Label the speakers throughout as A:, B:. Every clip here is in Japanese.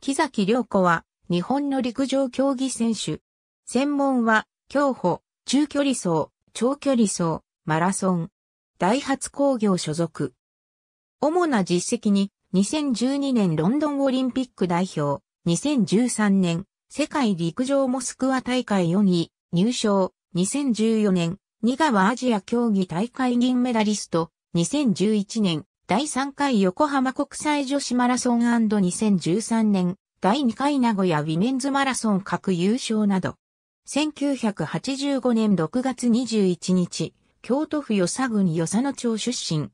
A: 木崎良子は日本の陸上競技選手。専門は競歩、中距離走、長距離走、マラソン。ダイハツ工業所属。主な実績に2012年ロンドンオリンピック代表、2013年世界陸上モスクワ大会4位入賞、2014年ニガワアジア競技大会銀メダリスト、2011年第3回横浜国際女子マラソン &2013 年、第2回名古屋ウィメンズマラソン各優勝など、1985年6月21日、京都府与佐郡与佐野町出身。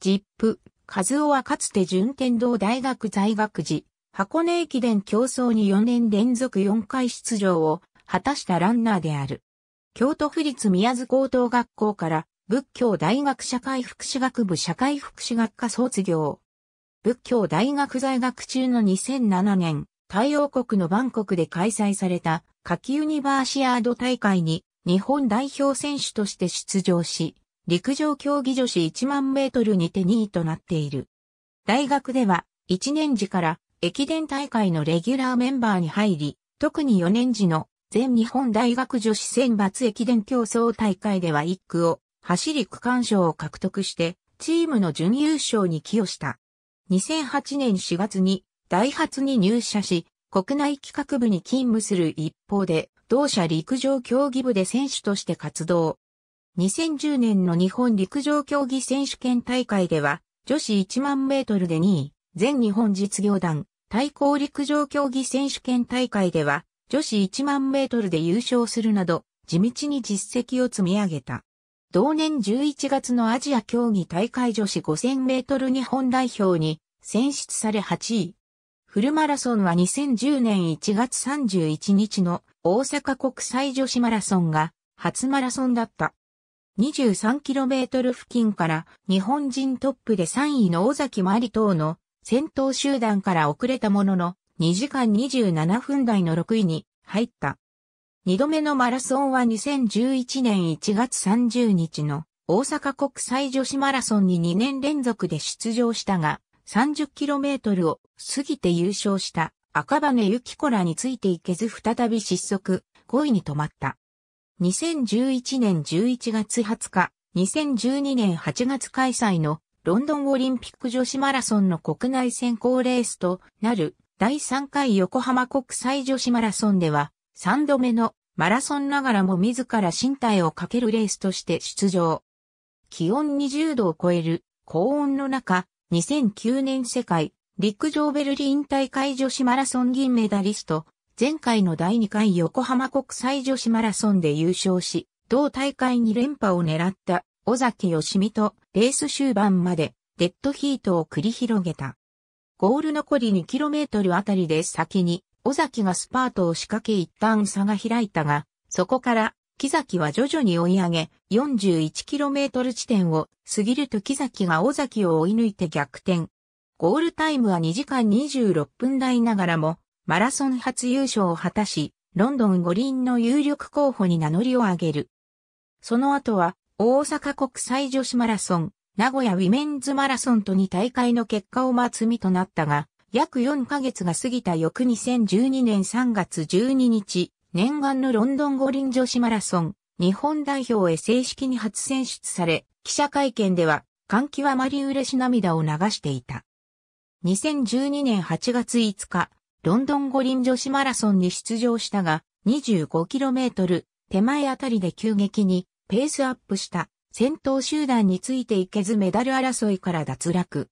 A: ジップ、和夫はかつて順天堂大学在学時、箱根駅伝競争に4年連続4回出場を果たしたランナーである。京都府立宮津高等学校から仏教大学社会福祉学部社会福祉学科卒業。仏教大学在学中の2007年、太陽国のバンコクで開催された夏季ユニバーシアード大会に日本代表選手として出場し、陸上競技女子1万メートルにて2位となっている。大学では1年時から駅伝大会のレギュラーメンバーに入り、特に4年時の全日本大学女子選抜駅伝競争大会では1区を走り区間賞を獲得して、チームの準優勝に寄与した。2008年4月に、ダイハツに入社し、国内企画部に勤務する一方で、同社陸上競技部で選手として活動。2010年の日本陸上競技選手権大会では、女子1万メートルで2位、全日本実業団、対抗陸上競技選手権大会では、女子1万メートルで優勝するなど、地道に実績を積み上げた。同年11月のアジア競技大会女子5000メートル日本代表に選出され8位。フルマラソンは2010年1月31日の大阪国際女子マラソンが初マラソンだった。23km 付近から日本人トップで3位の尾崎真理等の先頭集団から遅れたものの2時間27分台の6位に入った。二度目のマラソンは2011年1月30日の大阪国際女子マラソンに2年連続で出場したが、30km を過ぎて優勝した赤羽由紀子らについていけず再び失速、5位に止まった。2011年11月20日、2012年8月開催のロンドンオリンピック女子マラソンの国内選考レースとなる第3回横浜国際女子マラソンでは三度目のマラソンながらも自ら身体をかけるレースとして出場。気温20度を超える高温の中、2009年世界陸上ベルリン大会女子マラソン銀メダリスト、前回の第2回横浜国際女子マラソンで優勝し、同大会に連覇を狙った尾崎義美とレース終盤までデッドヒートを繰り広げた。ゴール残り 2km あたりで先に尾崎がスパートを仕掛け一旦差が開いたが、そこから、木崎は徐々に追い上げ、41km 地点を過ぎると木崎が尾崎を追い抜いて逆転。ゴールタイムは2時間26分台ながらも、マラソン初優勝を果たし、ロンドン五輪の有力候補に名乗りを上げる。その後は、大阪国際女子マラソン、名古屋ウィメンズマラソンと2大会の結果を待つ身となったが、約4ヶ月が過ぎた翌2012年3月12日、念願のロンドン五輪女子マラソン、日本代表へ正式に初選出され、記者会見では、歓喜はまり嬉し涙を流していた。2012年8月5日、ロンドン五輪女子マラソンに出場したが、25km 手前あたりで急激にペースアップした先頭集団についていけずメダル争いから脱落。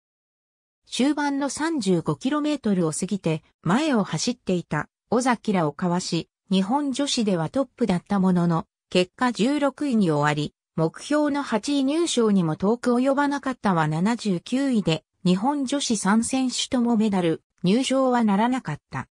A: 終盤の 35km を過ぎて前を走っていた尾崎らをかわし、日本女子ではトップだったものの、結果16位に終わり、目標の8位入賞にも遠く及ばなかったは79位で、日本女子3選手ともメダル、入賞はならなかった。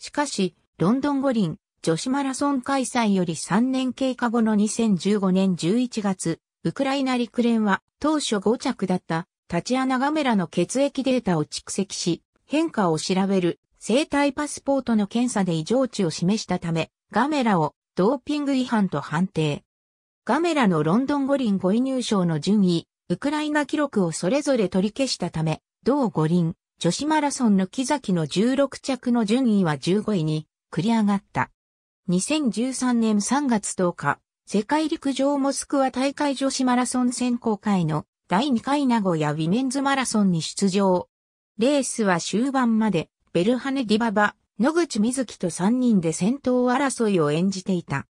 A: しかし、ロンドン五輪、女子マラソン開催より3年経過後の2015年11月、ウクライナ陸連は当初5着だった立ち穴ガメラの血液データを蓄積し、変化を調べる生体パスポートの検査で異常値を示したため、ガメラをドーピング違反と判定。ガメラのロンドン五輪五位入賞の順位、ウクライナ記録をそれぞれ取り消したため、同五輪、女子マラソンの木崎の16着の順位は15位に繰り上がった。2013年3月10日、世界陸上モスクワ大会女子マラソン選考会の第2回名古屋ウィメンズマラソンに出場。レースは終盤まで、ベルハネ・ディババ、野口瑞希と3人で先頭争いを演じていた。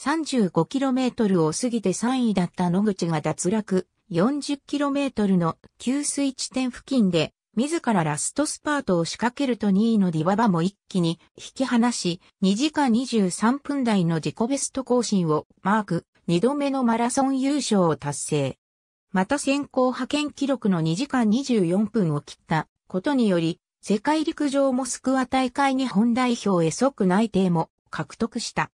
A: 35km を過ぎて3位だった野口が脱落、40km の給水地点付近で、自らラストスパートを仕掛けると2位のディババも一気に引き離し、2時間23分台の自己ベスト更新をマーク、2度目のマラソン優勝を達成。また先行派遣記録の2時間24分を切ったことにより、世界陸上モスクワ大会日本代表へ即内定も獲得した。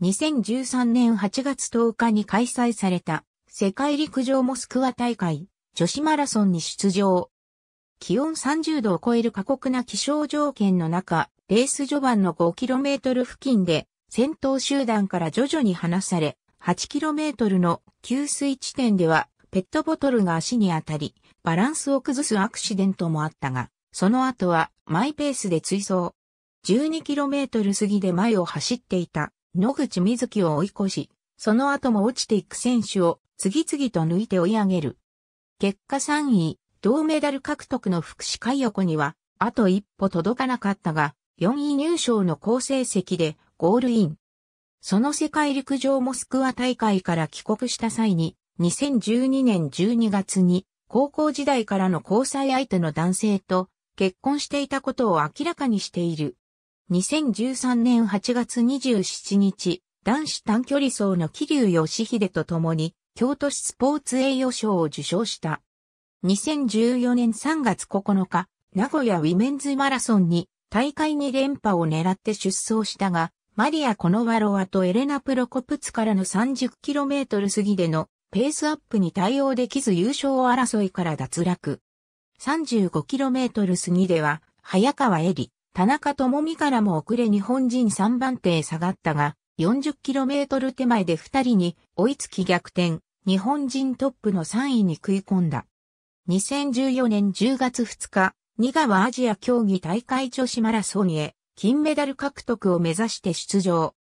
A: 2013年8月10日に開催された世界陸上モスクワ大会女子マラソンに出場。気温30度を超える過酷な気象条件の中、レース序盤の 5km 付近で先頭集団から徐々に離され、8km の給水地点ではペットボトルが足に当たり、バランスを崩すアクシデントもあったが、その後はマイペースで追走。12km 過ぎで前を走っていた野口瑞希を追い越し、その後も落ちていく選手を次々と抜いて追い上げる。結果3位、銅メダル獲得の福祉海横には、あと一歩届かなかったが、4位入賞の好成績でゴールイン。その世界陸上モスクワ大会から帰国した際に、2012年12月に高校時代からの交際相手の男性と結婚していたことを明らかにしている。2013年8月27日、男子短距離走の桐生義秀と共に、京都市スポーツ栄誉賞を受賞した。2014年3月9日、名古屋ウィメンズマラソンに大会に連覇を狙って出走したが、マリア・コノワロワとエレナ・プロコプツからの 30km 過ぎでのペースアップに対応できず優勝争いから脱落。35km 過ぎでは、早川恵里、田中智美からも遅れ日本人3番手へ下がったが、40km 手前で2人に追いつき逆転、日本人トップの3位に食い込んだ。2014年10月2日、二川アジア競技大会女子マラソンへ金メダル獲得を目指して出場。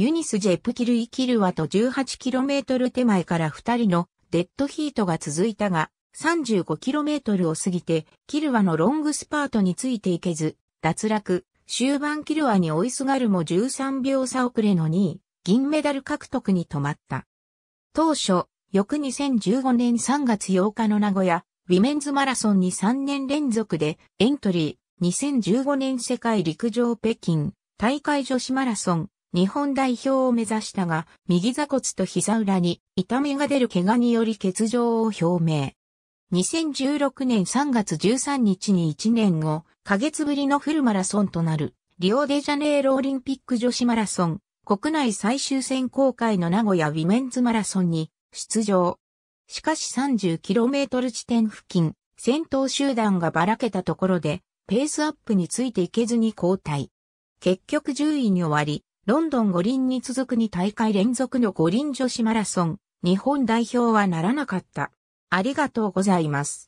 A: ユニス・ジェプキルイ・キルワと 18km 手前から2人のデッドヒートが続いたが、35km を過ぎて、キルワのロングスパートについていけず、脱落、終盤キルワに追いすがるも13秒差遅れの2位、銀メダル獲得に止まった。当初、翌2015年3月8日の名古屋、ウィメンズマラソンに3年連続でエントリー、2015年世界陸上北京大会女子マラソン、日本代表を目指したが、右座骨と膝裏に痛みが出る怪我により欠場を表明。2016年3月13日に1年後、ヶ月ぶりのフルマラソンとなる、リオデジャネイロオリンピック女子マラソン、国内最終選考会の名古屋ウィメンズマラソンに出場。しかし 30km 地点付近、先頭集団がばらけたところで、ペースアップについていけずに交代。結局10位に終わり、ロンドン五輪に続く2大会連続の五輪女子マラソン、日本代表はならなかった。ありがとうございます。